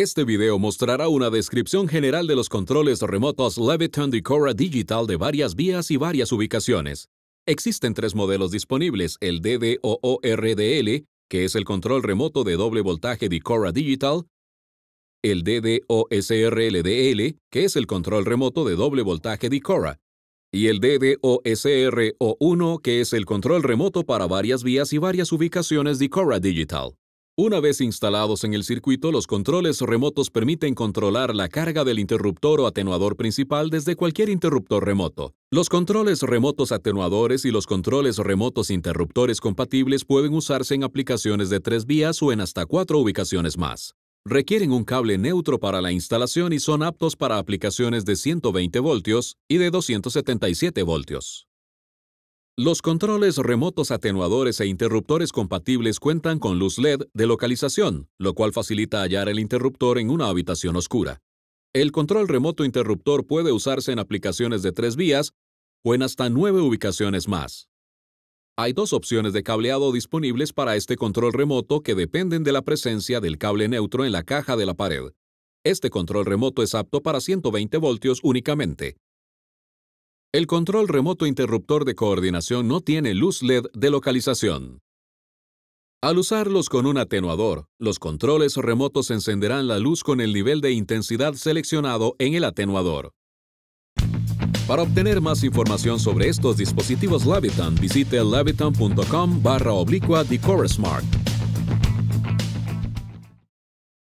Este video mostrará una descripción general de los controles remotos Leviton Decora Digital de varias vías y varias ubicaciones. Existen tres modelos disponibles, el DDOORDL, que es el control remoto de doble voltaje Decora Digital, el DDOSRLDL, que es el control remoto de doble voltaje Decora, y el DDOSRO1, que es el control remoto para varias vías y varias ubicaciones Decora Digital. Una vez instalados en el circuito, los controles remotos permiten controlar la carga del interruptor o atenuador principal desde cualquier interruptor remoto. Los controles remotos atenuadores y los controles remotos interruptores compatibles pueden usarse en aplicaciones de tres vías o en hasta cuatro ubicaciones más. Requieren un cable neutro para la instalación y son aptos para aplicaciones de 120 voltios y de 277 voltios. Los controles remotos atenuadores e interruptores compatibles cuentan con luz LED de localización, lo cual facilita hallar el interruptor en una habitación oscura. El control remoto interruptor puede usarse en aplicaciones de tres vías o en hasta nueve ubicaciones más. Hay dos opciones de cableado disponibles para este control remoto que dependen de la presencia del cable neutro en la caja de la pared. Este control remoto es apto para 120 voltios únicamente, el control remoto interruptor de coordinación no tiene luz LED de localización. Al usarlos con un atenuador, los controles remotos encenderán la luz con el nivel de intensidad seleccionado en el atenuador. Para obtener más información sobre estos dispositivos Lavitan, visite lavitan.com barra oblicua